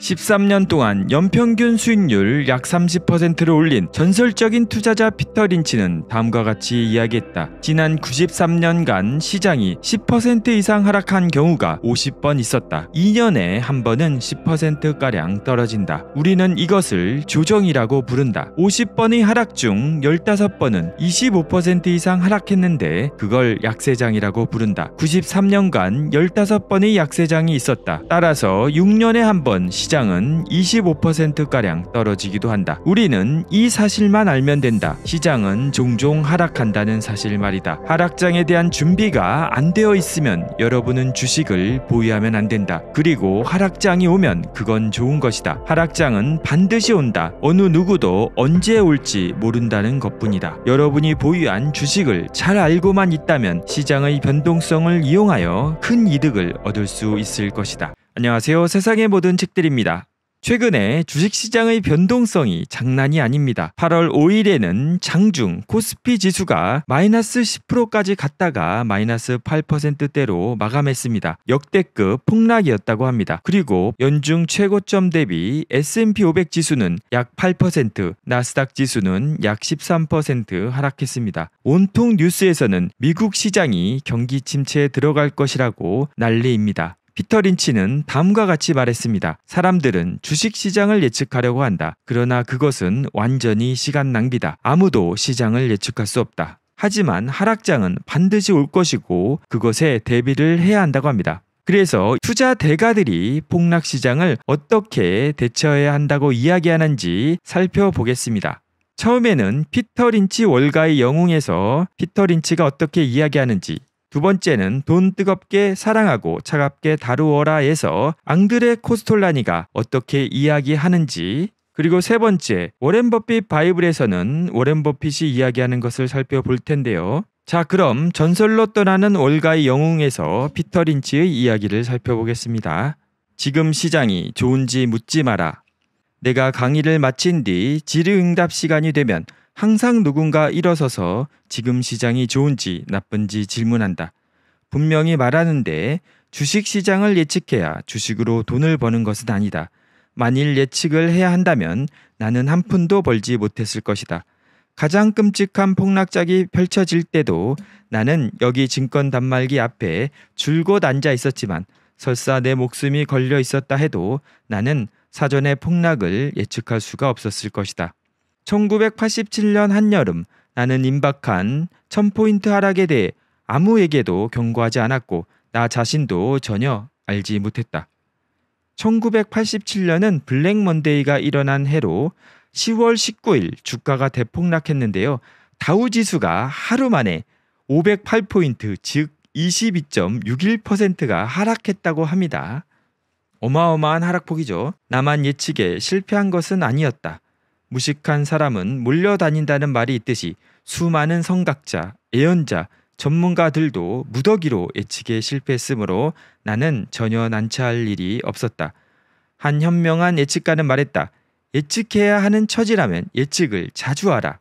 13년 동안 연평균 수익률 약 30%를 올린 전설적인 투자자 피터 린치는 다음과 같이 이야기했다. 지난 93년간 시장이 10% 이상 하락한 경우가 50번 있었다. 2년에 한 번은 10%가량 떨어진다. 우리는 이것을 조정이라고 부른다. 50번의 하락 중 15번은 25% 이상 하락했는데 그걸 약세장이라고 부른다. 93년간 15번의 약세장이 있었다. 따라서 6년에 한 번 시장 시장은 25%가량 떨어지기도 한다. 우리는 이 사실만 알면 된다. 시장은 종종 하락한다는 사실 말이다. 하락장에 대한 준비가 안 되어 있으면 여러분은 주식을 보유하면 안 된다. 그리고 하락장이 오면 그건 좋은 것이다. 하락장은 반드시 온다. 어느 누구도 언제 올지 모른다는 것뿐이다. 여러분이 보유한 주식을 잘 알고만 있다면 시장의 변동성을 이용하여 큰 이득을 얻을 수 있을 것이다. 안녕하세요. 세상의 모든 책들입니다. 최근에 주식시장의 변동성이 장난이 아닙니다. 8월 5일에는 장중 코스피 지수가 마이너스 10%까지 갔다가 마이너스 8%대로 마감했습니다. 역대급 폭락이었다고 합니다. 그리고 연중 최고점 대비 S&P 500 지수는 약 8%, 나스닥 지수는 약 13% 하락했습니다. 온통 뉴스에서는 미국 시장이 경기 침체에 들어갈 것이라고 난리입니다. 피터 린치는 다음과 같이 말했습니다. 사람들은 주식 시장을 예측하려고 한다. 그러나 그것은 완전히 시간 낭비다. 아무도 시장을 예측할 수 없다. 하지만 하락장은 반드시 올 것이고 그것에 대비를 해야 한다고 합니다. 그래서 투자 대가들이 폭락 시장을 어떻게 대처해야 한다고 이야기하는지 살펴보겠습니다. 처음에는 피터 린치 월가의 영웅에서 피터 린치가 어떻게 이야기하는지 두 번째는 돈 뜨겁게 사랑하고 차갑게 다루어라에서 앙드레 코스톨라니가 어떻게 이야기하는지 그리고 세 번째 워렌 버핏 바이블에서는 워렌 버핏이 이야기하는 것을 살펴볼 텐데요. 자 그럼 전설로 떠나는 월가의 영웅에서 피터 린치의 이야기를 살펴보겠습니다. 지금 시장이 좋은지 묻지 마라. 내가 강의를 마친 뒤 질의응답 시간이 되면 항상 누군가 일어서서 지금 시장이 좋은지 나쁜지 질문한다. 분명히 말하는데 주식 시장을 예측해야 주식으로 돈을 버는 것은 아니다. 만일 예측을 해야 한다면 나는 한 푼도 벌지 못했을 것이다. 가장 끔찍한 폭락작이 펼쳐질 때도 나는 여기 증권 단말기 앞에 줄곧 앉아 있었지만 설사 내 목숨이 걸려 있었다 해도 나는 사전에 폭락을 예측할 수가 없었을 것이다. 1987년 한여름 나는 임박한 1000포인트 하락에 대해 아무에게도 경고하지 않았고 나 자신도 전혀 알지 못했다. 1987년은 블랙 먼데이가 일어난 해로 10월 19일 주가가 대폭락했는데요. 다우 지수가 하루 만에 508포인트 즉 22.61%가 하락했다고 합니다. 어마어마한 하락폭이죠. 나만 예측에 실패한 것은 아니었다. 무식한 사람은 몰려다닌다는 말이 있듯이 수많은 성각자, 예언자, 전문가들도 무더기로 예측에 실패했으므로 나는 전혀 난처할 일이 없었다. 한 현명한 예측가는 말했다. 예측해야 하는 처지라면 예측을 자주 하라.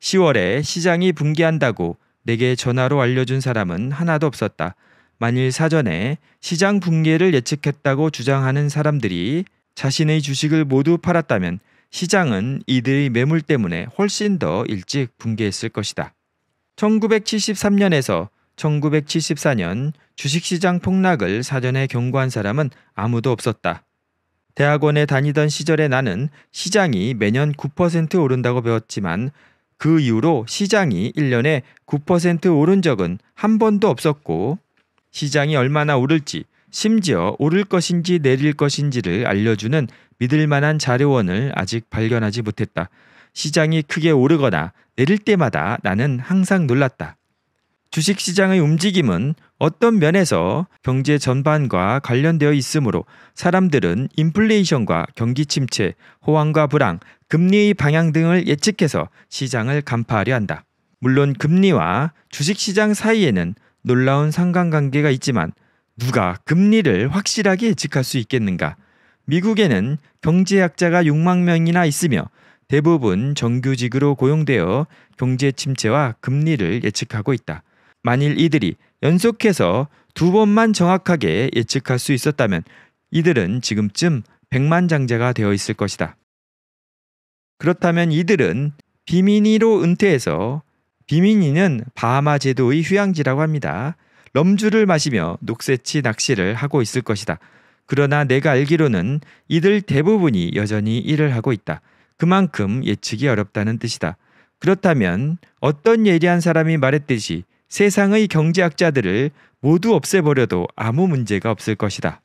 10월에 시장이 붕괴한다고 내게 전화로 알려준 사람은 하나도 없었다. 만일 사전에 시장 붕괴를 예측했다고 주장하는 사람들이 자신의 주식을 모두 팔았다면 시장은 이들의 매물 때문에 훨씬 더 일찍 붕괴했을 것이다. 1973년에서 1974년 주식시장 폭락을 사전에 경고한 사람은 아무도 없었다. 대학원에 다니던 시절에 나는 시장이 매년 9% 오른다고 배웠지만 그 이후로 시장이 1년에 9% 오른 적은 한 번도 없었고 시장이 얼마나 오를지 심지어 오를 것인지 내릴 것인지를 알려주는 믿을 만한 자료원을 아직 발견하지 못했다. 시장이 크게 오르거나 내릴 때마다 나는 항상 놀랐다. 주식 시장의 움직임은 어떤 면에서 경제 전반과 관련되어 있으므로 사람들은 인플레이션과 경기 침체, 호황과 불황, 금리의 방향 등을 예측해서 시장을 간파하려 한다. 물론 금리와 주식 시장 사이에는 놀라운 상관관계가 있지만 누가 금리를 확실하게 예측할 수 있겠는가? 미국에는 경제학자가 6만 명이나 있으며 대부분 정규직으로 고용되어 경제 침체와 금리를 예측하고 있다. 만일 이들이 연속해서 두 번만 정확하게 예측할 수 있었다면 이들은 지금쯤 1 0 0만장자가 되어 있을 것이다. 그렇다면 이들은 비민이로 은퇴해서 비민이는 바하마 제도의 휴양지라고 합니다. 럼주를 마시며 녹새치 낚시를 하고 있을 것이다. 그러나 내가 알기로는 이들 대부분이 여전히 일을 하고 있다. 그만큼 예측이 어렵다는 뜻이다. 그렇다면 어떤 예리한 사람이 말했듯이 세상의 경제학자들을 모두 없애버려도 아무 문제가 없을 것이다.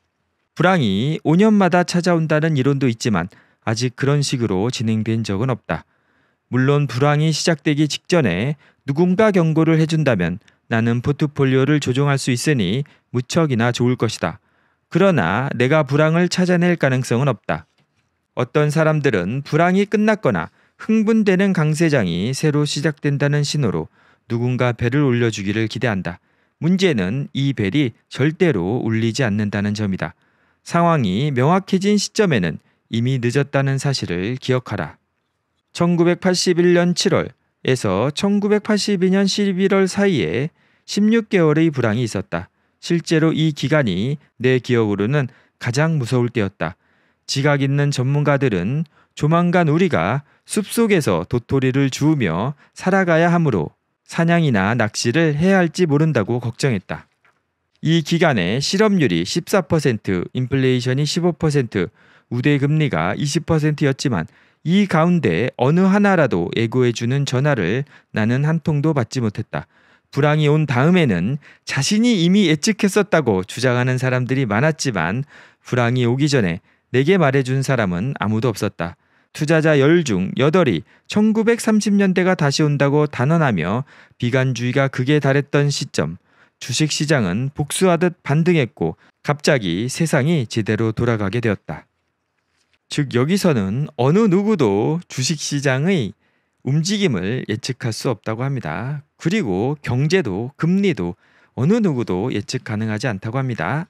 불황이 5년마다 찾아온다는 이론도 있지만 아직 그런 식으로 진행된 적은 없다. 물론 불황이 시작되기 직전에 누군가 경고를 해준다면 나는 포트폴리오를 조종할 수 있으니 무척이나 좋을 것이다. 그러나 내가 불황을 찾아낼 가능성은 없다. 어떤 사람들은 불황이 끝났거나 흥분되는 강세장이 새로 시작된다는 신호로 누군가 벨을 올려주기를 기대한다. 문제는 이 벨이 절대로 울리지 않는다는 점이다. 상황이 명확해진 시점에는 이미 늦었다는 사실을 기억하라. 1981년 7월 에서 1982년 11월 사이에 16개월의 불황이 있었다. 실제로 이 기간이 내 기억으로는 가장 무서울 때였다. 지각 있는 전문가들은 조만간 우리가 숲속에서 도토리를 주우며 살아가야 하므로 사냥이나 낚시를 해야 할지 모른다고 걱정했다. 이 기간에 실업률이 14%, 인플레이션이 15%, 우대 금리가 20%였지만 이 가운데 어느 하나라도 예고해주는 전화를 나는 한 통도 받지 못했다. 불황이 온 다음에는 자신이 이미 예측했었다고 주장하는 사람들이 많았지만 불황이 오기 전에 내게 말해준 사람은 아무도 없었다. 투자자 열 중 여덟이 1930년대가 다시 온다고 단언하며 비관주의가 극에 달했던 시점, 주식시장은 복수하듯 반등했고 갑자기 세상이 제대로 돌아가게 되었다. 즉 여기서는 어느 누구도 주식 시장의 움직임을 예측할 수 없다고 합니다. 그리고 경제도 금리도 어느 누구도 예측 가능하지 않다고 합니다.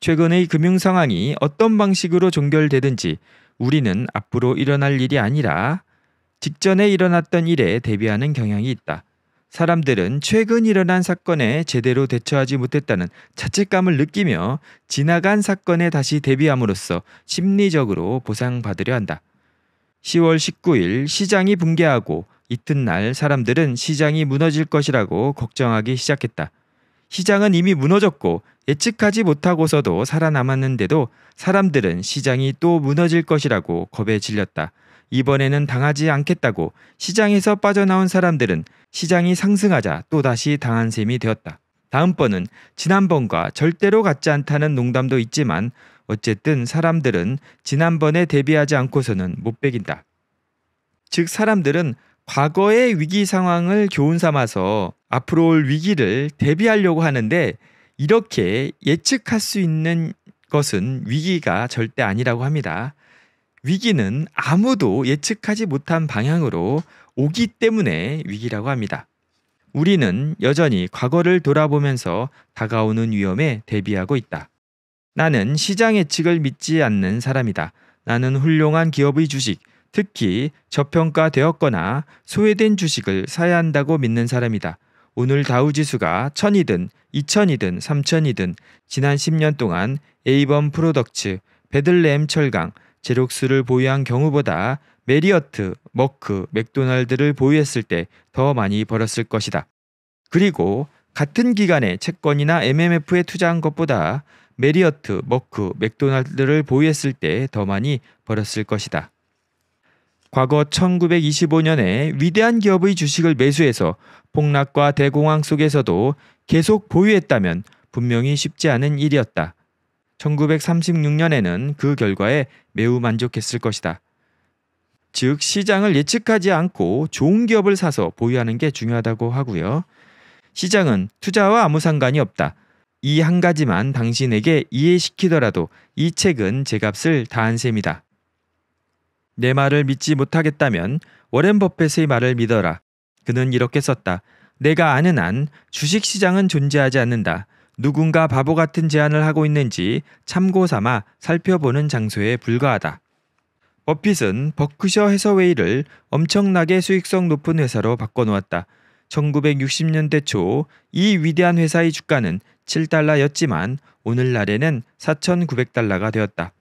최근의 금융 상황이 어떤 방식으로 종결되든지 우리는 앞으로 일어날 일이 아니라 직전에 일어났던 일에 대비하는 경향이 있다. 사람들은 최근 일어난 사건에 제대로 대처하지 못했다는 자책감을 느끼며 지나간 사건에 다시 대비함으로써 심리적으로 보상받으려 한다. 10월 19일 시장이 붕괴하고 이튿날 사람들은 시장이 무너질 것이라고 걱정하기 시작했다. 시장은 이미 무너졌고 예측하지 못하고서도 살아남았는데도 사람들은 시장이 또 무너질 것이라고 겁에 질렸다. 이번에는 당하지 않겠다고 시장에서 빠져나온 사람들은 시장이 상승하자 또다시 당한 셈이 되었다. 다음번은 지난번과 절대로 같지 않다는 농담도 있지만 어쨌든 사람들은 지난번에 대비하지 않고서는 못 베긴다. 즉 사람들은 과거의 위기 상황을 교훈 삼아서 앞으로 올 위기를 대비하려고 하는데 이렇게 예측할 수 있는 것은 위기가 절대 아니라고 합니다. 위기는 아무도 예측하지 못한 방향으로 오기 때문에 위기라고 합니다. 우리는 여전히 과거를 돌아보면서 다가오는 위험에 대비하고 있다. 나는 시장 예측을 믿지 않는 사람이다. 나는 훌륭한 기업의 주식, 특히 저평가되었거나 소외된 주식을 사야 한다고 믿는 사람이다. 오늘 다우 지수가 1000이든 2000이든 3000이든 지난 10년 동안 에이번 프로덕츠, 베들레헴 철강, 제록수를 보유한 경우보다 메리어트, 머크, 맥도날드를 보유했을 때 더 많이 벌었을 것이다. 그리고 같은 기간에 채권이나 MMF에 투자한 것보다 메리어트, 머크, 맥도날드를 보유했을 때 더 많이 벌었을 것이다. 과거 1925년에 위대한 기업의 주식을 매수해서 폭락과 대공황 속에서도 계속 보유했다면 분명히 쉽지 않은 일이었다. 1936년에는 그 결과에 매우 만족했을 것이다. 즉 시장을 예측하지 않고 좋은 기업을 사서 보유하는 게 중요하다고 하고요. 시장은 투자와 아무 상관이 없다. 이 한 가지만 당신에게 이해시키더라도 이 책은 제 값을 다 한 셈이다. 내 말을 믿지 못하겠다면 워렌 버펫의 말을 믿어라. 그는 이렇게 썼다. 내가 아는 한 주식시장은 존재하지 않는다. 누군가 바보 같은 제안을 하고 있는지 참고 삼아 살펴보는 장소에 불과하다. 버핏은 버크셔 해서웨이를 엄청나게 수익성 높은 회사로 바꿔놓았다. 1960년대 초 이 위대한 회사의 주가는 7달러였지만 오늘날에는 4,900달러가 되었다.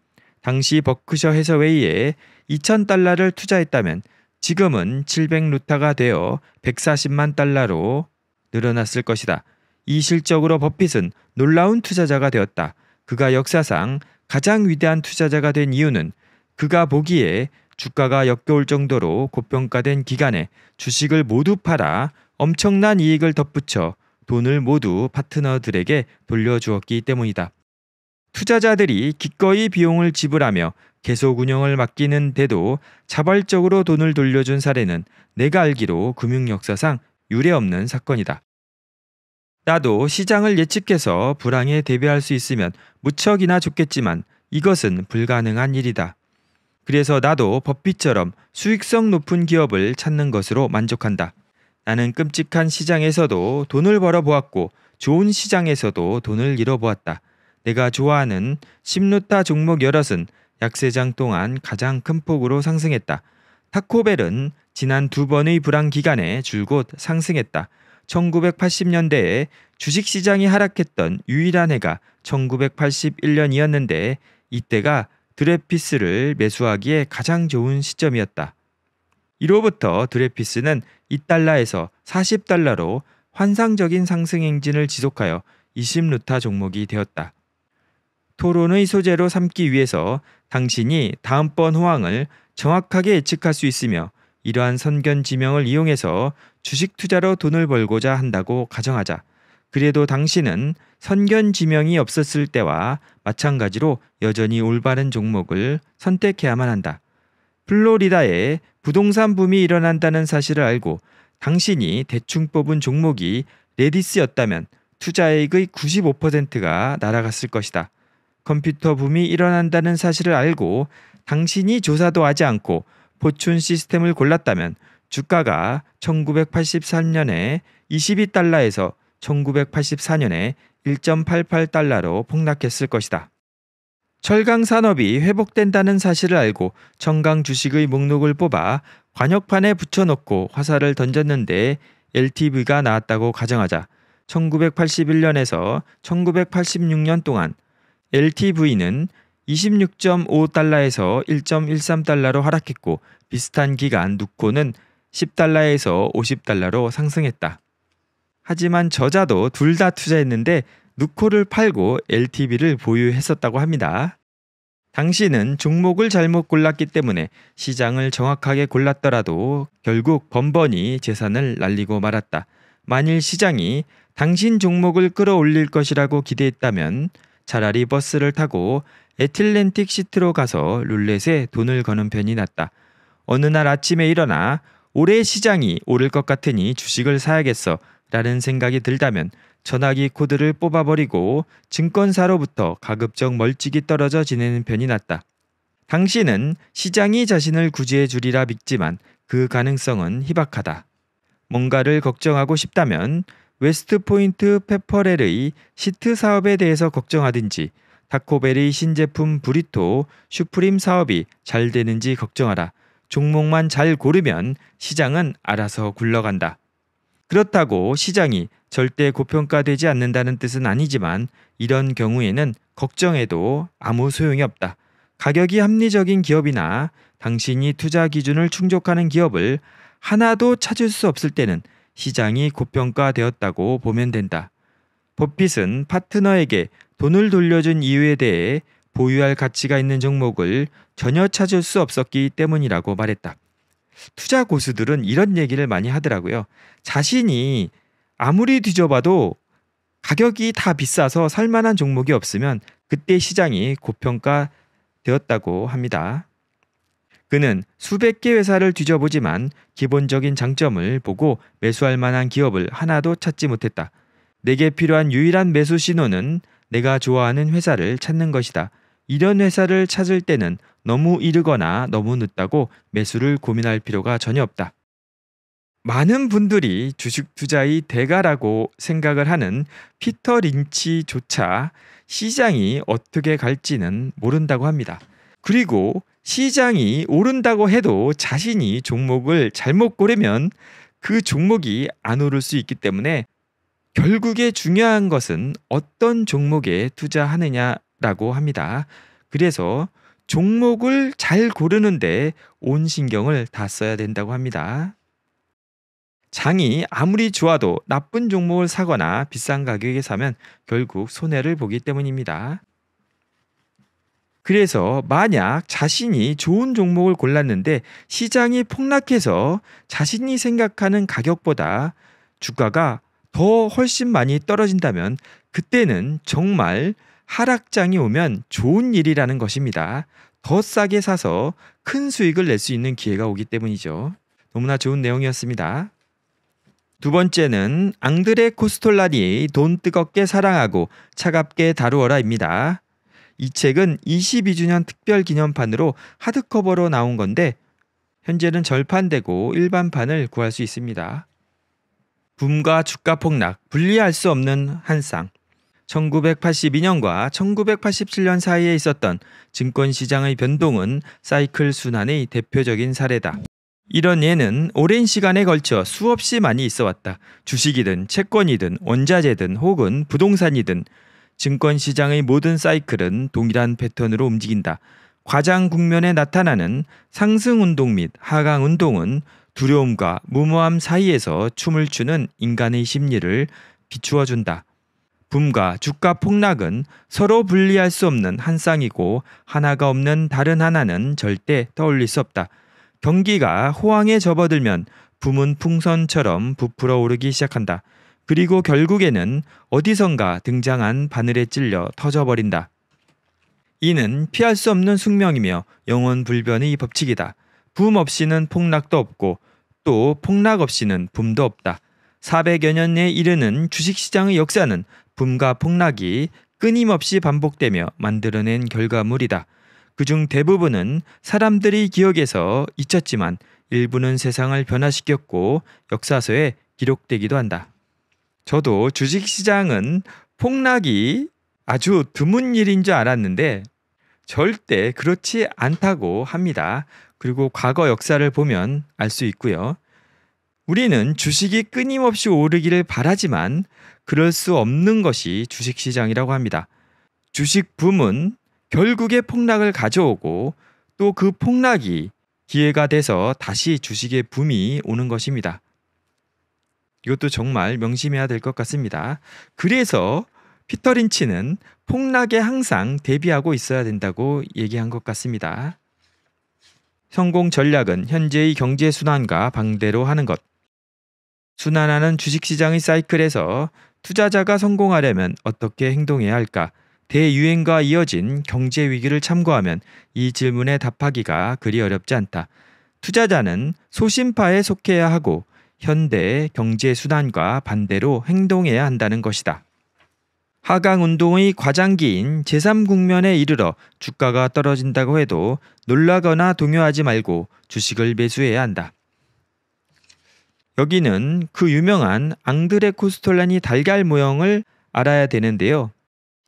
당시 버크셔 해서웨이에 2,000달러를 투자했다면 지금은 700루타가 되어 140만 달러로 늘어났을 것이다. 이 실적으로 버핏은 놀라운 투자자가 되었다. 그가 역사상 가장 위대한 투자자가 된 이유는 그가 보기에 주가가 역겨울 정도로 고평가된 기간에 주식을 모두 팔아 엄청난 이익을 덧붙여 돈을 모두 파트너들에게 돌려주었기 때문이다. 투자자들이 기꺼이 비용을 지불하며 계속 운영을 맡기는 데도 자발적으로 돈을 돌려준 사례는 내가 알기로 금융 역사상 유례없는 사건이다. 나도 시장을 예측해서 불황에 대비할 수 있으면 무척이나 좋겠지만 이것은 불가능한 일이다. 그래서 나도 법비처럼 수익성 높은 기업을 찾는 것으로 만족한다. 나는 끔찍한 시장에서도 돈을 벌어보았고 좋은 시장에서도 돈을 잃어보았다. 내가 좋아하는 심루타 종목 여럿은 약세장 동안 가장 큰 폭으로 상승했다. 타코벨은 지난 두 번의 불황 기간에 줄곧 상승했다. 1980년대에 주식 시장이 하락했던 유일한 해가 1981년이었는데 이때가 드레피스를 매수하기에 가장 좋은 시점이었다. 이로부터 드레피스는 2달러에서 40달러로 환상적인 상승 행진을 지속하여 20루타 종목이 되었다. 토론의 소재로 삼기 위해서 당신이 다음번 호황을 정확하게 예측할 수 있으며 이러한 선견 지명을 이용해서 주식 투자로 돈을 벌고자 한다고 가정하자. 그래도 당신은 선견 지명이 없었을 때와 마찬가지로 여전히 올바른 종목을 선택해야만 한다. 플로리다에 부동산 붐이 일어난다는 사실을 알고 당신이 대충 뽑은 종목이 레디스였다면 투자액의 95%가 날아갔을 것이다. 컴퓨터 붐이 일어난다는 사실을 알고 당신이 조사도 하지 않고 보춘 시스템을 골랐다면 주가가 1983년에 22달러에서 1984년에 1.88달러로 폭락했을 것이다. 철강 산업이 회복된다는 사실을 알고 청강 주식의 목록을 뽑아 관역판에 붙여놓고 화살을 던졌는데 LTV가 나왔다고 가정하자 1981년에서 1986년 동안 LTV는 26.5달러에서 1.13달러로 하락했고 비슷한 기간 누코는 10달러에서 50달러로 상승했다. 하지만 저자도 둘 다 투자했는데 누코를 팔고 LTV를 보유했었다고 합니다. 당신은 종목을 잘못 골랐기 때문에 시장을 정확하게 골랐더라도 결국 번번이 재산을 날리고 말았다. 만일 시장이 당신 종목을 끌어올릴 것이라고 기대했다면 차라리 버스를 타고 애틀랜틱 시트로 가서 룰렛에 돈을 거는 편이 낫다. 어느 날 아침에 일어나 올해 시장이 오를 것 같으니 주식을 사야겠어 라는 생각이 들다면 전화기 코드를 뽑아버리고 증권사로부터 가급적 멀찍이 떨어져 지내는 편이 낫다. 당신은 시장이 자신을 구제해 주리라 믿지만 그 가능성은 희박하다. 뭔가를 걱정하고 싶다면 웨스트포인트 페퍼렐의 시트 사업에 대해서 걱정하든지 타코베리 신제품 브리토 슈프림 사업이 잘 되는지 걱정하라. 종목만 잘 고르면 시장은 알아서 굴러간다. 그렇다고 시장이 절대 고평가되지 않는다는 뜻은 아니지만 이런 경우에는 걱정해도 아무 소용이 없다. 가격이 합리적인 기업이나 당신이 투자 기준을 충족하는 기업을 하나도 찾을 수 없을 때는 시장이 고평가되었다고 보면 된다. 버핏은 파트너에게 돈을 돌려준 이유에 대해 보유할 가치가 있는 종목을 전혀 찾을 수 없었기 때문이라고 말했다. 투자 고수들은 이런 얘기를 많이 하더라고요. 자신이 아무리 뒤져봐도 가격이 다 비싸서 살만한 종목이 없으면 그때 시장이 고평가되었다고 합니다. 그는 수백 개 회사를 뒤져보지만 기본적인 장점을 보고 매수할 만한 기업을 하나도 찾지 못했다. 내게 필요한 유일한 매수 신호는 내가 좋아하는 회사를 찾는 것이다. 이런 회사를 찾을 때는 너무 이르거나 너무 늦다고 매수를 고민할 필요가 전혀 없다. 많은 분들이 주식 투자의 대가라고 생각을 하는 피터 린치조차 시장이 어떻게 갈지는 모른다고 합니다. 그리고 시장이 오른다고 해도 자신이 종목을 잘못 고르면 그 종목이 안 오를 수 있기 때문에 결국에 중요한 것은 어떤 종목에 투자하느냐라고 합니다. 그래서 종목을 잘 고르는데 온 신경을 다 써야 된다고 합니다. 장이 아무리 좋아도 나쁜 종목을 사거나 비싼 가격에 사면 결국 손해를 보기 때문입니다. 그래서 만약 자신이 좋은 종목을 골랐는데 시장이 폭락해서 자신이 생각하는 가격보다 주가가 더 훨씬 많이 떨어진다면 그때는 정말 하락장이 오면 좋은 일이라는 것입니다. 더 싸게 사서 큰 수익을 낼 수 있는 기회가 오기 때문이죠. 너무나 좋은 내용이었습니다. 두 번째는 앙드레 코스톨라니 돈 뜨겁게 사랑하고 차갑게 다루어라입니다. 이 책은 22주년 특별 기념판으로 하드커버로 나온 건데 현재는 절판되고 일반판을 구할 수 있습니다. 붐과 주가 폭락, 분리할 수 없는 한 쌍. 1982년과 1987년 사이에 있었던 증권시장의 변동은 사이클 순환의 대표적인 사례다. 이런 예는 오랜 시간에 걸쳐 수없이 많이 있어 왔다. 주식이든 채권이든 원자재든 혹은 부동산이든 증권시장의 모든 사이클은 동일한 패턴으로 움직인다. 과장 국면에 나타나는 상승 운동 및 하강 운동은 두려움과 무모함 사이에서 춤을 추는 인간의 심리를 비추어 준다. 붐과 주가 폭락은 서로 분리할 수 없는 한 쌍이고 하나가 없는 다른 하나는 절대 떠올릴 수 없다. 경기가 호황에 접어들면 붐은 풍선처럼 부풀어 오르기 시작한다. 그리고 결국에는 어디선가 등장한 바늘에 찔려 터져버린다. 이는 피할 수 없는 숙명이며 영원 불변의 법칙이다. 붐 없이는 폭락도 없고 또 폭락 없이는 붐도 없다. 400여 년에 이르는 주식시장의 역사는 붐과 폭락이 끊임없이 반복되며 만들어낸 결과물이다. 그중 대부분은 사람들이 기억에서 잊혔지만 일부는 세상을 변화시켰고 역사서에 기록되기도 한다. 저도 주식시장은 폭락이 아주 드문 일인 줄 알았는데 절대 그렇지 않다고 합니다. 그리고 과거 역사를 보면 알 수 있고요. 우리는 주식이 끊임없이 오르기를 바라지만 그럴 수 없는 것이 주식시장이라고 합니다. 주식 붐은 결국에 폭락을 가져오고 또 그 폭락이 기회가 돼서 다시 주식의 붐이 오는 것입니다. 이것도 정말 명심해야 될 것 같습니다. 그래서 피터 린치는 폭락에 항상 대비하고 있어야 된다고 얘기한 것 같습니다. 성공 전략은 현재의 경제 순환과 방대로 하는 것. 순환하는 주식시장의 사이클에서 투자자가 성공하려면 어떻게 행동해야 할까? 대유행과 이어진 경제 위기를 참고하면 이 질문에 답하기가 그리 어렵지 않다. 투자자는 소심파에 속해야 하고 현대의 경제 순환과 반대로 행동해야 한다는 것이다. 하강 운동의 과장기인 제3국면에 이르러 주가가 떨어진다고 해도 놀라거나 동요하지 말고 주식을 매수해야 한다. 여기는 그 유명한 앙드레 코스톨라니 달걀 모형을 알아야 되는데요.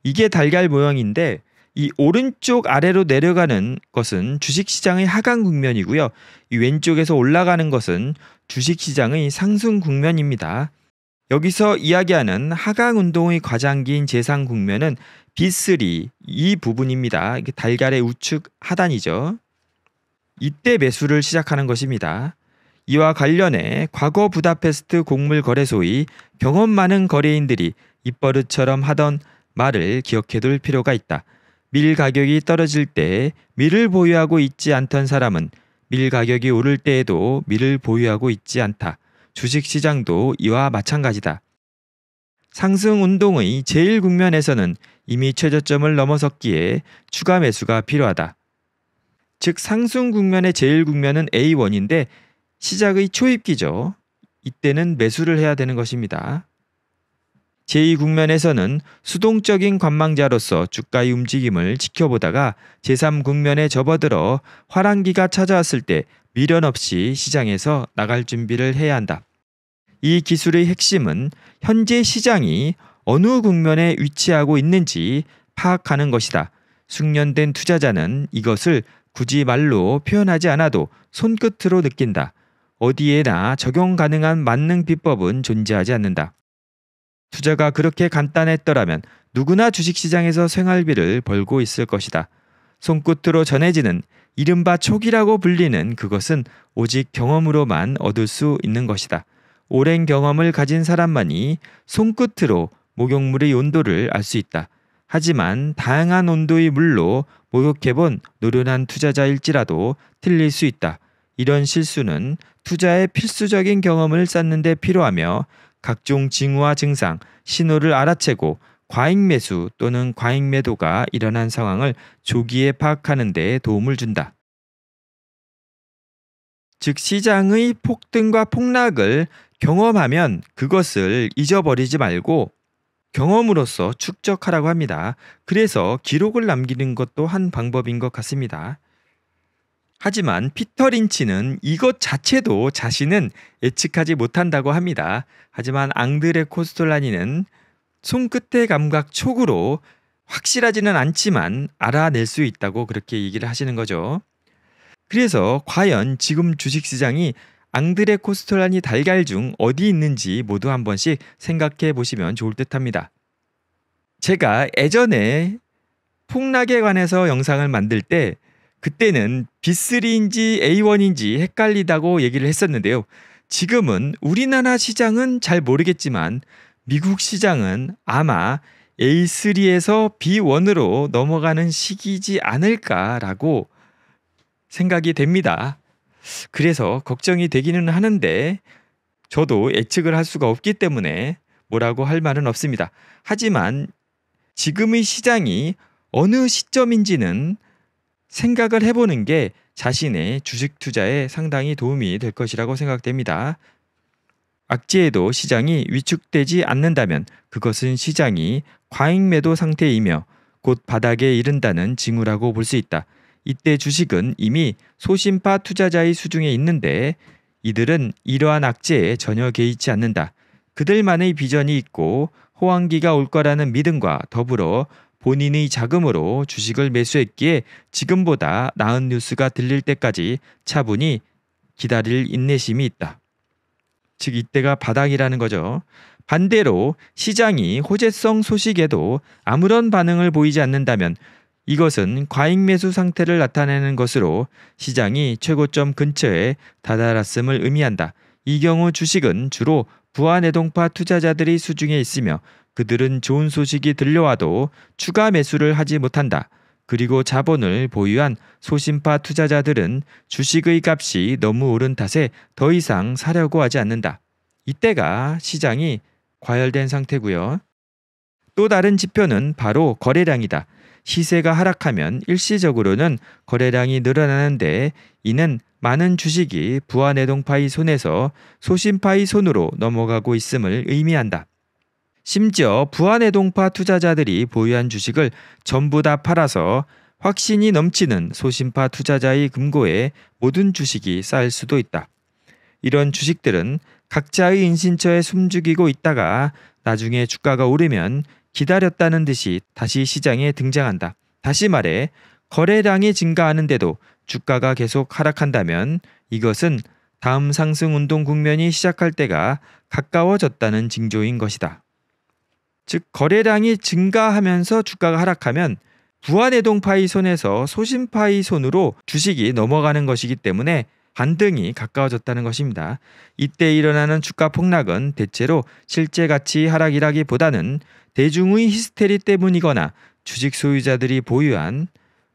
이게 달걀 모형인데 이 오른쪽 아래로 내려가는 것은 주식시장의 하강 국면이고요. 이 왼쪽에서 올라가는 것은 주식시장의 상승 국면입니다. 여기서 이야기하는 하강운동의 과장기인 재상 국면은 B3 이 부분입니다. 달걀의 우측 하단이죠. 이때 매수를 시작하는 것입니다. 이와 관련해 과거 부다페스트 곡물거래소의 경험 많은 거래인들이 입버릇처럼 하던 말을 기억해둘 필요가 있다. 밀 가격이 떨어질 때 밀을 보유하고 있지 않던 사람은 밀 가격이 오를 때에도 밀을 보유하고 있지 않다. 주식 시장도 이와 마찬가지다. 상승 운동의 제1국면에서는 이미 최저점을 넘어섰기에 추가 매수가 필요하다. 즉 상승 국면의 제1국면은 A1인데 시작의 초입기죠. 이때는 매수를 해야 되는 것입니다. 제2국면에서는 수동적인 관망자로서 주가의 움직임을 지켜보다가 제3국면에 접어들어 화랑기가 찾아왔을 때 미련 없이 시장에서 나갈 준비를 해야 한다. 이 기술의 핵심은 현재 시장이 어느 국면에 위치하고 있는지 파악하는 것이다. 숙련된 투자자는 이것을 굳이 말로 표현하지 않아도 손끝으로 느낀다. 어디에나 적용 가능한 만능 비법은 존재하지 않는다. 투자가 그렇게 간단했더라면 누구나 주식시장에서 생활비를 벌고 있을 것이다. 손끝으로 전해지는 이른바 촉이라고 불리는 그것은 오직 경험으로만 얻을 수 있는 것이다. 오랜 경험을 가진 사람만이 손끝으로 목욕물의 온도를 알 수 있다. 하지만 다양한 온도의 물로 목욕해본 노련한 투자자일지라도 틀릴 수 있다. 이런 실수는 투자의 필수적인 경험을 쌓는 데 필요하며 각종 징후와 증상, 신호를 알아채고 과잉 매수 또는 과잉 매도가 일어난 상황을 조기에 파악하는 데 도움을 준다. 즉 시장의 폭등과 폭락을 경험하면 그것을 잊어버리지 말고 경험으로서 축적하라고 합니다. 그래서 기록을 남기는 것도 한 방법인 것 같습니다. 하지만 피터 린치는 이것 자체도 자신은 예측하지 못한다고 합니다. 하지만 앙드레 코스톨라니는 손끝의 감각 촉으로 확실하지는 않지만 알아낼 수 있다고 그렇게 얘기를 하시는 거죠. 그래서 과연 지금 주식시장이 앙드레 코스톨라니 달걀 중 어디 있는지 모두 한 번씩 생각해 보시면 좋을 듯 합니다. 제가 예전에 폭락에 관해서 영상을 만들 때 그때는 B3인지 A1인지 헷갈리다고 얘기를 했었는데요. 지금은 우리나라 시장은 잘 모르겠지만 미국 시장은 아마 A3에서 B1으로 넘어가는 시기지 않을까라고 생각이 됩니다. 그래서 걱정이 되기는 하는데 저도 예측을 할 수가 없기 때문에 뭐라고 할 말은 없습니다. 하지만 지금의 시장이 어느 시점인지는 생각을 해보는 게 자신의 주식 투자에 상당히 도움이 될 것이라고 생각됩니다. 악재에도 시장이 위축되지 않는다면 그것은 시장이 과잉매도 상태이며 곧 바닥에 이른다는 징후라고 볼 수 있다. 이때 주식은 이미 소신파 투자자의 수중에 있는데 이들은 이러한 악재에 전혀 개의치 않는다. 그들만의 비전이 있고 호황기가 올 거라는 믿음과 더불어 본인의 자금으로 주식을 매수했기에 지금보다 나은 뉴스가 들릴 때까지 차분히 기다릴 인내심이 있다. 즉 이때가 바닥이라는 거죠. 반대로 시장이 호재성 소식에도 아무런 반응을 보이지 않는다면 이것은 과잉 매수 상태를 나타내는 것으로 시장이 최고점 근처에 다다랐음을 의미한다. 이 경우 주식은 주로 부안내동파 투자자들이 수중에 있으며 그들은 좋은 소식이 들려와도 추가 매수를 하지 못한다. 그리고 자본을 보유한 소신파 투자자들은 주식의 값이 너무 오른 탓에 더 이상 사려고 하지 않는다. 이때가 시장이 과열된 상태고요. 또 다른 지표는 바로 거래량이다. 시세가 하락하면 일시적으로는 거래량이 늘어나는데 이는 많은 주식이 부하내동파의 손에서 소신파의 손으로 넘어가고 있음을 의미한다. 심지어 부안해 동파 투자자들이 보유한 주식을 전부 다 팔아서 확신이 넘치는 소신파 투자자의 금고에 모든 주식이 쌓일 수도 있다. 이런 주식들은 각자의 인신처에 숨죽이고 있다가 나중에 주가가 오르면 기다렸다는 듯이 다시 시장에 등장한다. 다시 말해 거래량이 증가하는데도 주가가 계속 하락한다면 이것은 다음 상승 운동 국면이 시작할 때가 가까워졌다는 징조인 것이다. 즉 거래량이 증가하면서 주가가 하락하면 부안해동파이 손에서 소신파이 손으로 주식이 넘어가는 것이기 때문에 반등이 가까워졌다는 것입니다. 이때 일어나는 주가 폭락은 대체로 실제 가치 하락이라기보다는 대중의 히스테리 때문이거나 주식 소유자들이 보유한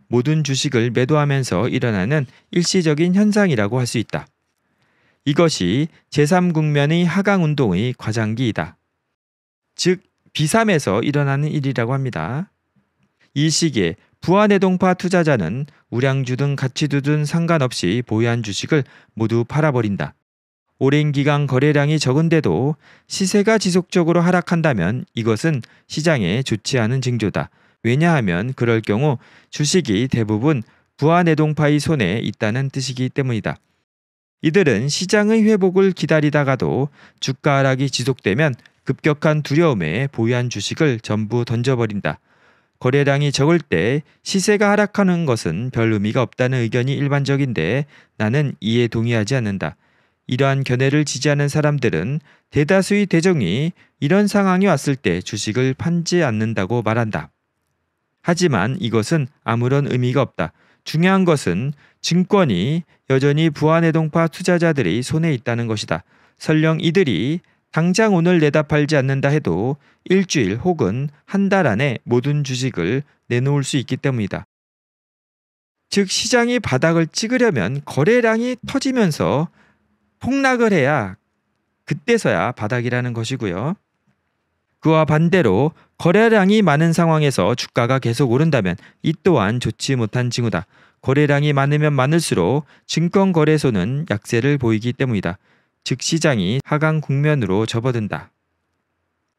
모든 주식을 매도하면서 일어나는 일시적인 현상이라고 할 수 있다. 이것이 제3국면의 하강운동의 과장기이다. 즉 비삼에서 일어나는 일이라고 합니다. 이 시기에 부안내 동파 투자자는 우량주등 가치주든 상관없이 보유한 주식을 모두 팔아버린다. 오랜 기간 거래량이 적은데도 시세가 지속적으로 하락한다면 이것은 시장에 좋지 않은 징조다. 왜냐하면 그럴 경우 주식이 대부분 부안내동파의 손에 있다는 뜻이기 때문이다. 이들은 시장의 회복을 기다리다가도 주가 하락이 지속되면 급격한 두려움에 보유한 주식을 전부 던져버린다. 거래량이 적을 때 시세가 하락하는 것은 별 의미가 없다는 의견이 일반적인데 나는 이에 동의하지 않는다. 이러한 견해를 지지하는 사람들은 대다수의 대정이 이런 상황이 왔을 때 주식을 판지 않는다고 말한다. 하지만 이것은 아무런 의미가 없다. 중요한 것은 증권이 여전히 부안해동파 투자자들이 손에 있다는 것이다. 설령 이들이 당장 오늘 내다 팔지 않는다 해도 일주일 혹은 한 달 안에 모든 주식을 내놓을 수 있기 때문이다. 즉 시장이 바닥을 찍으려면 거래량이 터지면서 폭락을 해야 그때서야 바닥이라는 것이고요. 그와 반대로 거래량이 많은 상황에서 주가가 계속 오른다면 이 또한 좋지 못한 징후다. 거래량이 많으면 많을수록 증권거래소는 약세를 보이기 때문이다. 즉 시장이 하강 국면으로 접어든다.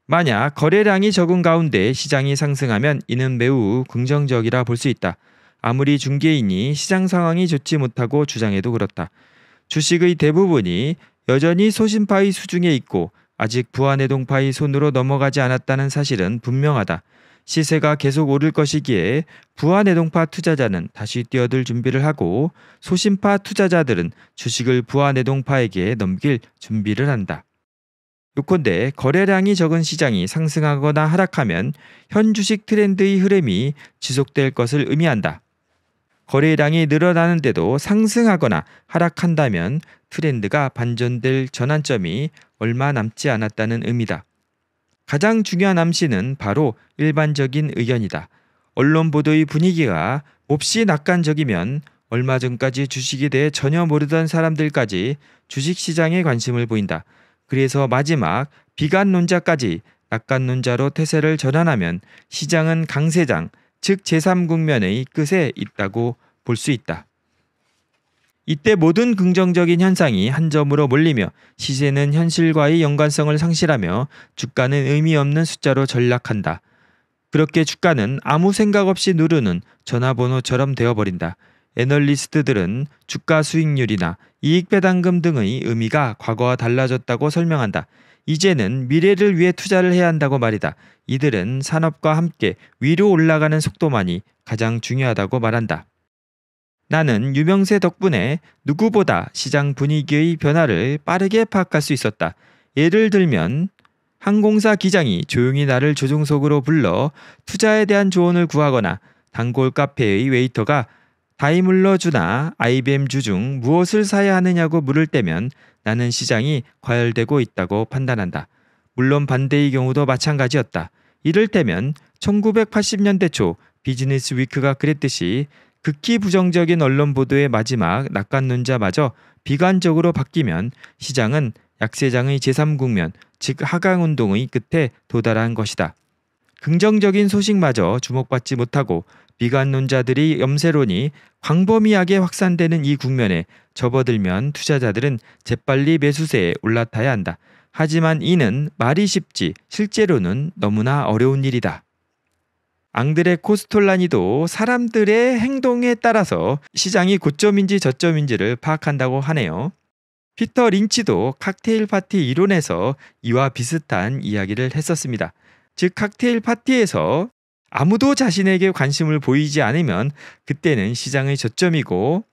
만약 거래량이 적은 가운데 시장이 상승하면 이는 매우 긍정적이라 볼 수 있다. 아무리 중개인이 시장 상황이 좋지 못하고 주장해도 그렇다. 주식의 대부분이 여전히 소신파의 수중에 있고 아직 부하내동파의 손으로 넘어가지 않았다는 사실은 분명하다. 시세가 계속 오를 것이기에 부하내 동파 투자자는 다시 뛰어들 준비를 하고 소신파 투자자들은 주식을 부하내 동파에게 넘길 준비를 한다. 요컨대 거래량이 적은 시장이 상승하거나 하락하면 현 주식 트렌드의 흐름이 지속될 것을 의미한다. 거래량이 늘어나는데도 상승하거나 하락한다면 트렌드가 반전될 전환점이 얼마 남지 않았다는 의미다. 가장 중요한 암시는 바로 일반적인 의견이다. 언론 보도의 분위기가 몹시 낙관적이면 얼마 전까지 주식에 대해 전혀 모르던 사람들까지 주식 시장에 관심을 보인다. 그래서 마지막 비관 론자까지 낙관 론자로 태세를 전환하면 시장은 강세장, 즉 제3국면의 끝에 있다고 볼 수 있다. 이때 모든 긍정적인 현상이 한 점으로 몰리며 시세는 현실과의 연관성을 상실하며 주가는 의미 없는 숫자로 전락한다. 그렇게 주가는 아무 생각 없이 누르는 전화번호처럼 되어버린다. 애널리스트들은 주가 수익률이나 이익배당금 등의 의미가 과거와 달라졌다고 설명한다. 이제는 미래를 위해 투자를 해야 한다고 말이다. 이들은 산업과 함께 위로 올라가는 속도만이 가장 중요하다고 말한다. 나는 유명세 덕분에 누구보다 시장 분위기의 변화를 빠르게 파악할 수 있었다. 예를 들면 항공사 기장이 조용히 나를 조종석으로 불러 투자에 대한 조언을 구하거나 단골 카페의 웨이터가 다이물러 주나 IBM 주중 무엇을 사야 하느냐고 물을 때면 나는 시장이 과열되고 있다고 판단한다. 물론 반대의 경우도 마찬가지였다. 이를때면 1980년대 초 비즈니스 위크가 그랬듯이 극히 부정적인 언론 보도의 마지막 낙관론자마저 비관적으로 바뀌면 시장은 약세장의 제3국면, 즉 하강운동의 끝에 도달한 것이다. 긍정적인 소식마저 주목받지 못하고 비관론자들이 염세론이 광범위하게 확산되는 이 국면에 접어들면 투자자들은 재빨리 매수세에 올라타야 한다. 하지만 이는 말이 쉽지 실제로는 너무나 어려운 일이다. 앙드레 코스톨라니도 사람들의 행동에 따라서 시장이 고점인지 저점인지를 파악한다고 하네요. 피터 린치도 칵테일 파티 이론에서 이와 비슷한 이야기를 했었습니다. 즉 칵테일 파티에서 아무도 자신에게 관심을 보이지 않으면 그때는 시장의 저점이고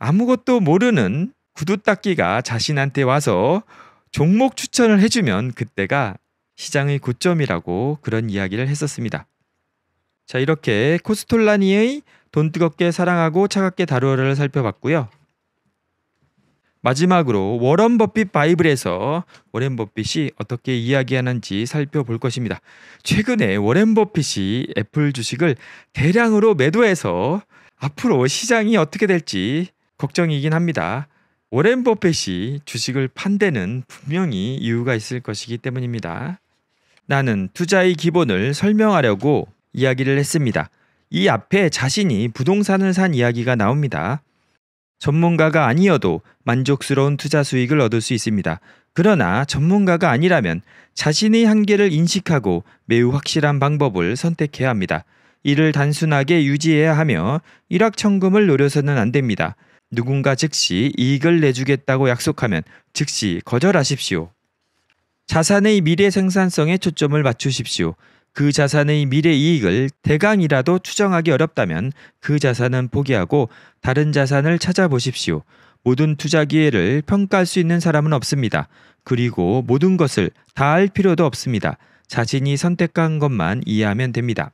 아무것도 모르는 구두 닦이가 자신한테 와서 종목 추천을 해주면 그때가 시장의 고점이라고 그런 이야기를 했었습니다. 자, 이렇게 코스톨라니의 돈 뜨겁게 사랑하고 차갑게 다루어를 살펴봤고요. 마지막으로 워런 버핏 바이블에서 워렌 버핏이 어떻게 이야기하는지 살펴볼 것입니다. 최근에 워렌 버핏이 애플 주식을 대량으로 매도해서 앞으로 시장이 어떻게 될지 걱정이긴 합니다. 워렌 버핏이 주식을 판대는 분명히 이유가 있을 것이기 때문입니다. 나는 투자의 기본을 설명하려고 이야기를 했습니다. 이 앞에 자신이 부동산을 산 이야기가 나옵니다. 전문가가 아니어도 만족스러운 투자 수익을 얻을 수 있습니다. 그러나 전문가가 아니라면 자신의 한계를 인식하고 매우 확실한 방법을 선택해야 합니다. 이를 단순하게 유지해야 하며 일확천금을 노려서는 안 됩니다. 누군가 즉시 이익을 내주겠다고 약속하면 즉시 거절하십시오. 자산의 미래 생산성에 초점을 맞추십시오. 그 자산의 미래 이익을 대강이라도 추정하기 어렵다면 그 자산은 포기하고 다른 자산을 찾아보십시오. 모든 투자 기회를 평가할 수 있는 사람은 없습니다. 그리고 모든 것을 다알 필요도 없습니다. 자신이 선택한 것만 이해하면 됩니다.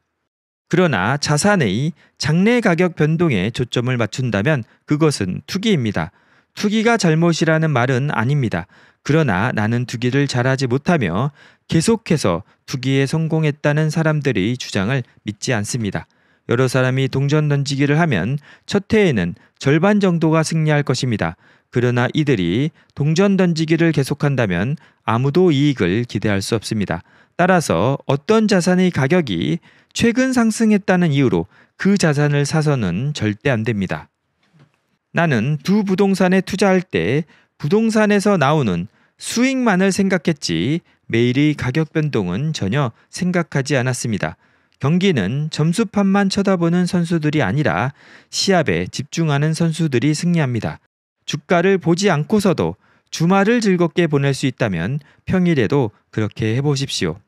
그러나 자산의 장래 가격 변동에 초점을 맞춘다면 그것은 투기입니다. 투기가 잘못이라는 말은 아닙니다. 그러나 나는 투기를 잘하지 못하며 계속해서 투기에 성공했다는 사람들의 주장을 믿지 않습니다. 여러 사람이 동전 던지기를 하면 첫해에는 절반 정도가 승리할 것입니다. 그러나 이들이 동전 던지기를 계속한다면 아무도 이익을 기대할 수 없습니다. 따라서 어떤 자산의 가격이 최근 상승했다는 이유로 그 자산을 사서는 절대 안 됩니다. 나는 두 부동산에 투자할 때 부동산에서 나오는 수익만을 생각했지 매일의 가격 변동은 전혀 생각하지 않았습니다. 경기는 점수판만 쳐다보는 선수들이 아니라 시합에 집중하는 선수들이 승리합니다. 주가를 보지 않고서도 주말을 즐겁게 보낼 수 있다면 평일에도 그렇게 해보십시오.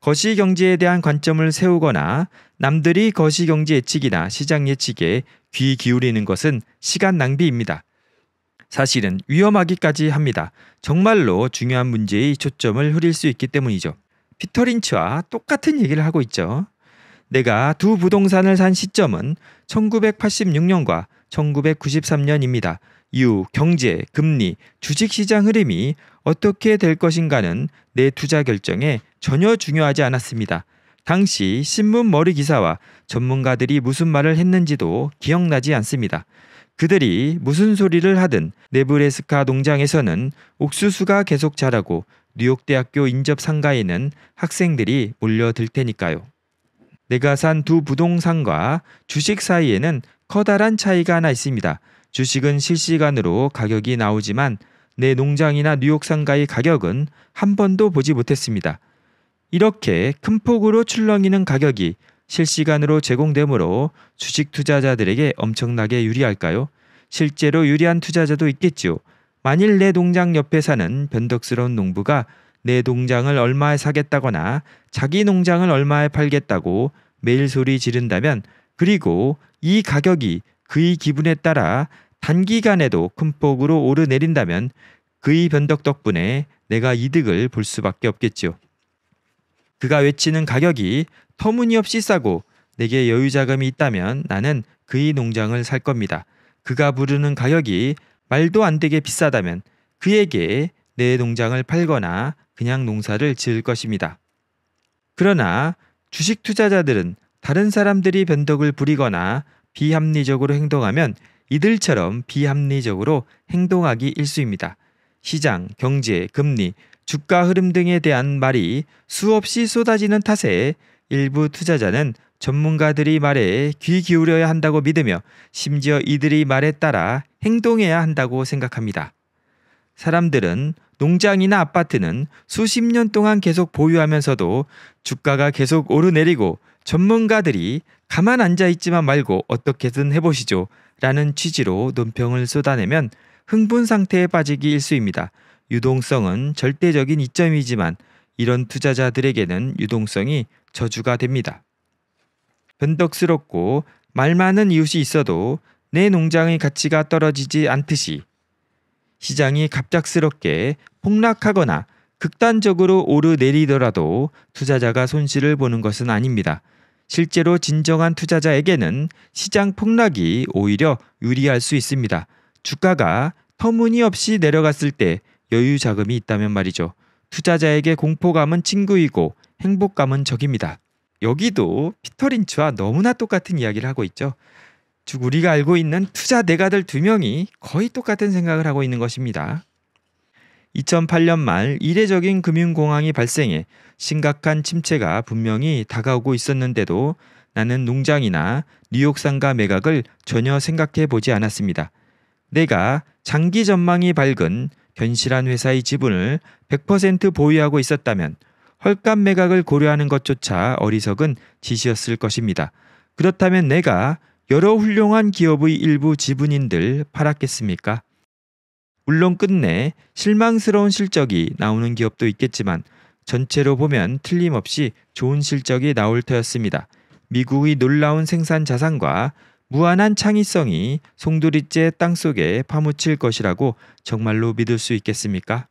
거시 경제에 대한 관점을 세우거나 남들이 거시 경제 예측이나 시장 예측에 귀 기울이는 것은 시간 낭비입니다. 사실은 위험하기까지 합니다. 정말로 중요한 문제의 초점을 흐릴 수 있기 때문이죠. 피터 린치와 똑같은 얘기를 하고 있죠. 내가 두 부동산을 산 시점은 1986년과 1993년입니다. 이후 경제, 금리, 주식시장 흐름이 어떻게 될 것인가는 내 투자 결정에 전혀 중요하지 않았습니다. 당시 신문 머리 기사와 전문가들이 무슨 말을 했는지도 기억나지 않습니다. 그들이 무슨 소리를 하든 네브레스카 농장에서는 옥수수가 계속 자라고 뉴욕대학교 인접 상가에는 학생들이 몰려들 테니까요. 내가 산 두 부동산과 주식 사이에는 커다란 차이가 하나 있습니다. 주식은 실시간으로 가격이 나오지만 내 농장이나 뉴욕 상가의 가격은 한 번도 보지 못했습니다. 이렇게 큰 폭으로 출렁이는 가격이 실시간으로 제공되므로 주식 투자자들에게 엄청나게 유리할까요? 실제로 유리한 투자자도 있겠죠 만일 내 농장 옆에 사는 변덕스러운 농부가 내 농장을 얼마에 사겠다거나 자기 농장을 얼마에 팔겠다고 매일 소리 지른다면 그리고 이 가격이 그의 기분에 따라 단기간에도 큰 폭으로 오르내린다면 그의 변덕 덕분에 내가 이득을 볼 수밖에 없겠지요. 그가 외치는 가격이 터무니없이 싸고 내게 여유 자금이 있다면 나는 그의 농장을 살 겁니다. 그가 부르는 가격이 말도 안 되게 비싸다면 그에게 내 농장을 팔거나 그냥 농사를 지을 것입니다. 그러나 주식 투자자들은 다른 사람들이 변덕을 부리거나 비합리적으로 행동하면 이들처럼 비합리적으로 행동하기 일쑤입니다. 시장, 경제, 금리, 주가 흐름 등에 대한 말이 수없이 쏟아지는 탓에 일부 투자자는 전문가들이 말에 귀 기울여야 한다고 믿으며 심지어 이들이 말에 따라 행동해야 한다고 생각합니다. 사람들은 농장이나 아파트는 수십 년 동안 계속 보유하면서도 주가가 계속 오르내리고 전문가들이 가만 앉아 있지만 말고 어떻게든 해보시죠 라는 취지로 논평을 쏟아내면 흥분 상태에 빠지기 일쑤입니다 유동성은 절대적인 이점이지만 이런 투자자들에게는 유동성이 저주가 됩니다. 변덕스럽고 말 많은 이웃이 있어도 내 농장의 가치가 떨어지지 않듯이 시장이 갑작스럽게 폭락하거나 극단적으로 오르내리더라도 투자자가 손실을 보는 것은 아닙니다. 실제로 진정한 투자자에게는 시장 폭락이 오히려 유리할 수 있습니다. 주가가 터무니없이 내려갔을 때 여유 자금이 있다면 말이죠. 투자자에게 공포감은 친구이고 행복감은 적입니다. 여기도 피터 린치와 너무나 똑같은 이야기를 하고 있죠. 즉 우리가 알고 있는 투자 대가들 두 명이 거의 똑같은 생각을 하고 있는 것입니다. 2008년 말 이례적인 금융공황이 발생해 심각한 침체가 분명히 다가오고 있었는데도 나는 농장이나 뉴욕 상가 매각을 전혀 생각해 보지 않았습니다. 내가 장기 전망이 밝은 견실한 회사의 지분을 100% 보유하고 있었다면 헐값 매각을 고려하는 것조차 어리석은 짓이었을 것입니다. 그렇다면 내가 여러 훌륭한 기업의 일부 지분인들 팔았겠습니까? 물론 끝내 실망스러운 실적이 나오는 기업도 있겠지만 전체로 보면 틀림없이 좋은 실적이 나올 터였습니다. 미국의 놀라운 생산 자산과 무한한 창의성이 송두리째 땅속에 파묻힐 것이라고 정말로 믿을 수 있겠습니까?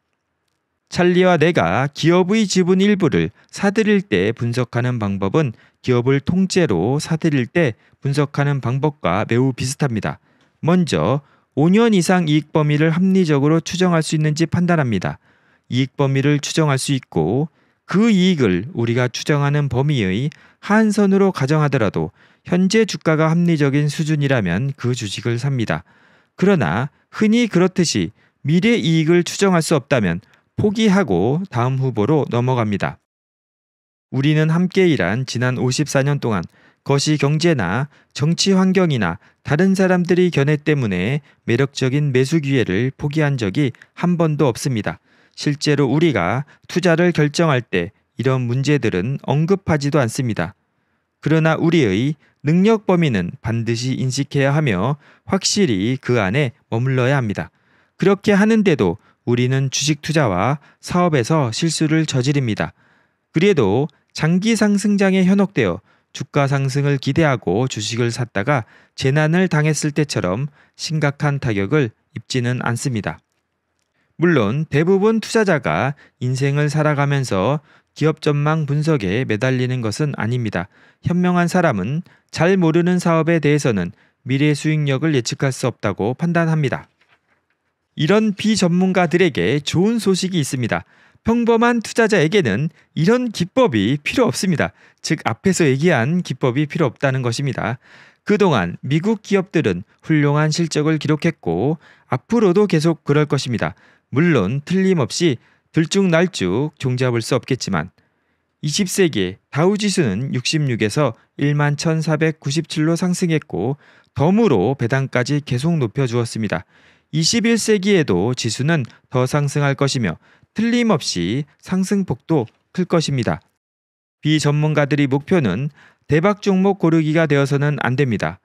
찰리와 내가 기업의 지분 일부를 사들일 때 분석하는 방법은 기업을 통째로 사들일 때 분석하는 방법과 매우 비슷합니다. 먼저 5년 이상 이익 범위를 합리적으로 추정할 수 있는지 판단합니다. 이익 범위를 추정할 수 있고 그 이익을 우리가 추정하는 범위의 한 선으로 가정하더라도 현재 주가가 합리적인 수준이라면 그 주식을 삽니다. 그러나 흔히 그렇듯이 미래 이익을 추정할 수 없다면 포기하고 다음 후보로 넘어갑니다. 우리는 함께 일한 지난 54년 동안 거시 경제나 정치 환경이나 다른 사람들이 견해 때문에 매력적인 매수 기회를 포기한 적이 한 번도 없습니다. 실제로 우리가 투자를 결정할 때 이런 문제들은 언급하지도 않습니다. 그러나 우리의 능력 범위는 반드시 인식해야 하며 확실히 그 안에 머물러야 합니다. 그렇게 하는데도 우리는 주식 투자와 사업에서 실수를 저지릅니다. 그래도 장기 상승장에 현혹되어 주가 상승을 기대하고 주식을 샀다가 재난을 당했을 때처럼 심각한 타격을 입지는 않습니다. 물론 대부분 투자자가 인생을 살아가면서 기업 전망 분석에 매달리는 것은 아닙니다. 현명한 사람은 잘 모르는 사업에 대해서는 미래 수익력을 예측할 수 없다고 판단합니다. 이런 비전문가들에게 좋은 소식이 있습니다. 평범한 투자자에게는 이런 기법이 필요 없습니다. 즉, 앞에서 얘기한 기법이 필요 없다는 것입니다. 그동안 미국 기업들은 훌륭한 실적을 기록했고, 앞으로도 계속 그럴 것입니다. 물론 틀림없이 들쭉날쭉 종잡을 수 없겠지만 20세기 다우지수는 66에서 1만 1497로 상승했고 덤으로 배당까지 계속 높여주었습니다. 21세기에도 지수는 더 상승할 것이며 틀림없이 상승폭도 클 것입니다. 비전문가들이 목표는 대박 종목 고르기가 되어서는 안 됩니다.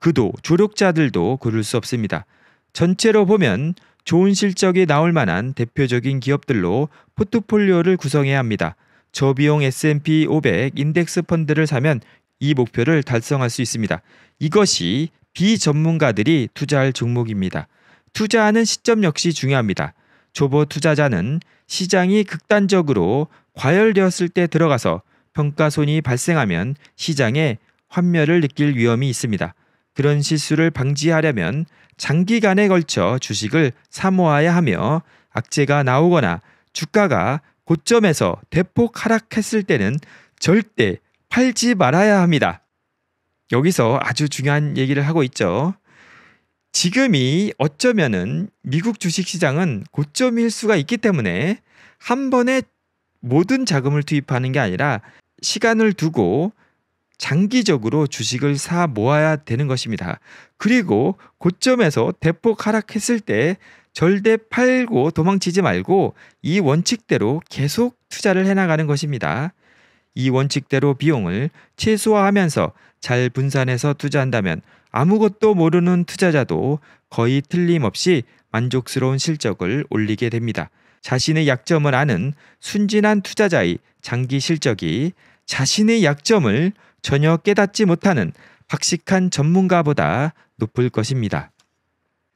그도 조력자들도 고를 수 없습니다. 전체로 보면 좋은 실적이 나올 만한 대표적인 기업들로 포트폴리오를 구성해야 합니다. 저비용 S&P 500 인덱스 펀드를 사면 이 목표를 달성할 수 있습니다. 이것이 비전문가들이 투자할 종목입니다. 투자하는 시점 역시 중요합니다. 초보 투자자는 시장이 극단적으로 과열되었을 때 들어가서 평가손이 발생하면 시장에 환멸을 느낄 위험이 있습니다. 그런 실수를 방지하려면 장기간에 걸쳐 주식을 사모아야 하며 악재가 나오거나 주가가 고점에서 대폭 하락했을 때는 절대 팔지 말아야 합니다. 여기서 아주 중요한 얘기를 하고 있죠. 지금이 어쩌면은 미국 주식시장은 고점일 수가 있기 때문에 한 번에 모든 자금을 투입하는 게 아니라 시간을 두고 장기적으로 주식을 사 모아야 되는 것입니다. 그리고 고점에서 대폭 하락했을 때 절대 팔고 도망치지 말고 이 원칙대로 계속 투자를 해나가는 것입니다. 이 원칙대로 비용을 최소화하면서 잘 분산해서 투자한다면 아무것도 모르는 투자자도 거의 틀림없이 만족스러운 실적을 올리게 됩니다. 자신의 약점을 아는 순진한 투자자의 장기 실적이 자신의 약점을 전혀 깨닫지 못하는 박식한 전문가보다 높을 것입니다.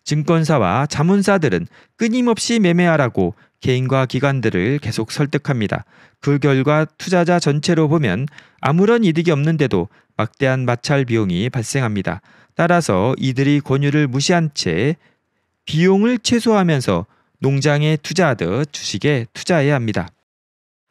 증권사와 자문사들은 끊임없이 매매하라고 개인과 기관들을 계속 설득합니다. 그 결과 투자자 전체로 보면 아무런 이득이 없는데도 막대한 마찰 비용이 발생합니다. 따라서 이들이 권유를 무시한 채 비용을 최소화하면서 농장에 투자하듯 주식에 투자해야 합니다.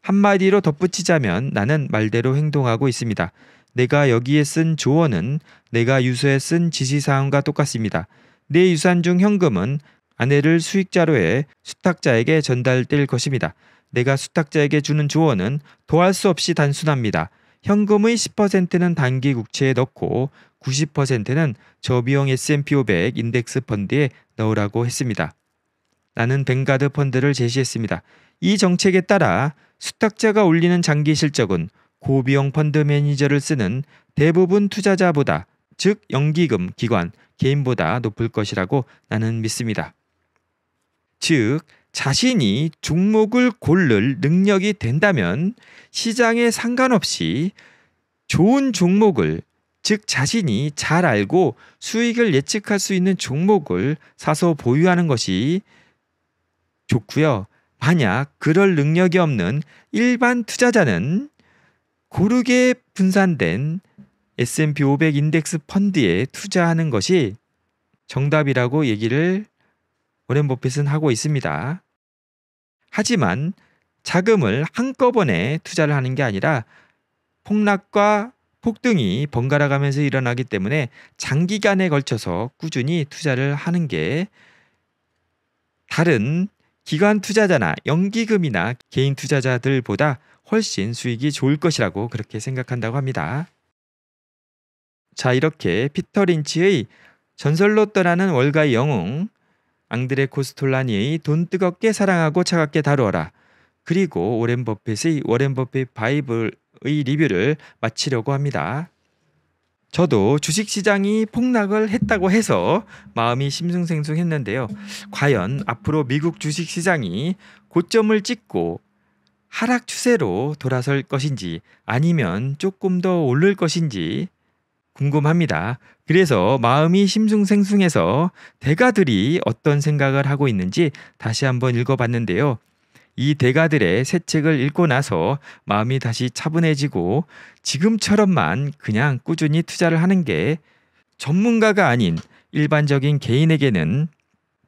한마디로 덧붙이자면 나는 말대로 행동하고 있습니다. 내가 여기에 쓴 조언은 내가 유서에 쓴 지시사항과 똑같습니다. 내 유산 중 현금은 아내를 수익자로 해 수탁자에게 전달될 것입니다. 내가 수탁자에게 주는 조언은 도할 수 없이 단순합니다. 현금의 10%는 단기 국채에 넣고 90%는 저비용 S&P 500 인덱스 펀드에 넣으라고 했습니다. 나는 벵가드 펀드를 제시했습니다. 이 정책에 따라 수탁자가 올리는 장기 실적은 고비용 펀드 매니저를 쓰는 대부분 투자자보다 즉 연기금 기관 개인보다 높을 것이라고 나는 믿습니다. 즉 자신이 종목을 고를 능력이 된다면 시장에 상관없이 좋은 종목을 즉 자신이 잘 알고 수익을 예측할 수 있는 종목을 사서 보유하는 것이 좋고요. 만약 그럴 능력이 없는 일반 투자자는 고르게 분산된 S&P 500 인덱스 펀드에 투자하는 것이 정답이라고 얘기를 오렌 버핏은 하고 있습니다. 하지만 자금을 한꺼번에 투자를 하는 게 아니라 폭락과 폭등이 번갈아 가면서 일어나기 때문에 장기간에 걸쳐서 꾸준히 투자를 하는 게 다른 기관 투자자나 연기금이나 개인 투자자들보다 훨씬 수익이 좋을 것이라고 그렇게 생각한다고 합니다. 자, 이렇게 피터 린치의 전설로 떠나는 월가의 영웅, 앙드레 코스톨라니의 돈 뜨겁게 사랑하고 차갑게 다루어라, 그리고 오렌 버핏의 워렌 버핏 바이블의 리뷰를 마치려고 합니다. 저도 주식시장이 폭락을 했다고 해서 마음이 심승생숭했는데요. 과연 앞으로 미국 주식시장이 고점을 찍고 하락 추세로 돌아설 것인지 아니면 조금 더 오를 것인지 궁금합니다. 그래서 마음이 심숭생숭해서 대가들이 어떤 생각을 하고 있는지 다시 한번 읽어봤는데요. 이 대가들의 새 책을 읽고 나서 마음이 다시 차분해지고 지금처럼만 그냥 꾸준히 투자를 하는 게 전문가가 아닌 일반적인 개인에게는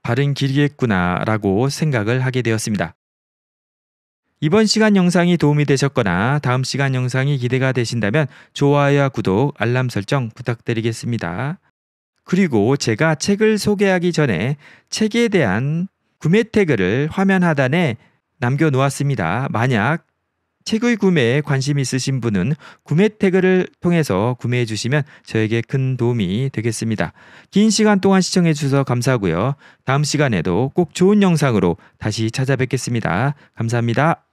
바른 길이겠구나라고 생각을 하게 되었습니다. 이번 시간 영상이 도움이 되셨거나 다음 시간 영상이 기대가 되신다면 좋아요와 구독, 알람 설정 부탁드리겠습니다. 그리고 제가 책을 소개하기 전에 책에 대한 구매 태그를 화면 하단에 남겨 놓았습니다. 만약 책의 구매에 관심 있으신 분은 구매 태그를 통해서 구매해 주시면 저에게 큰 도움이 되겠습니다. 긴 시간 동안 시청해 주셔서 감사하고요. 다음 시간에도 꼭 좋은 영상으로 다시 찾아뵙겠습니다. 감사합니다.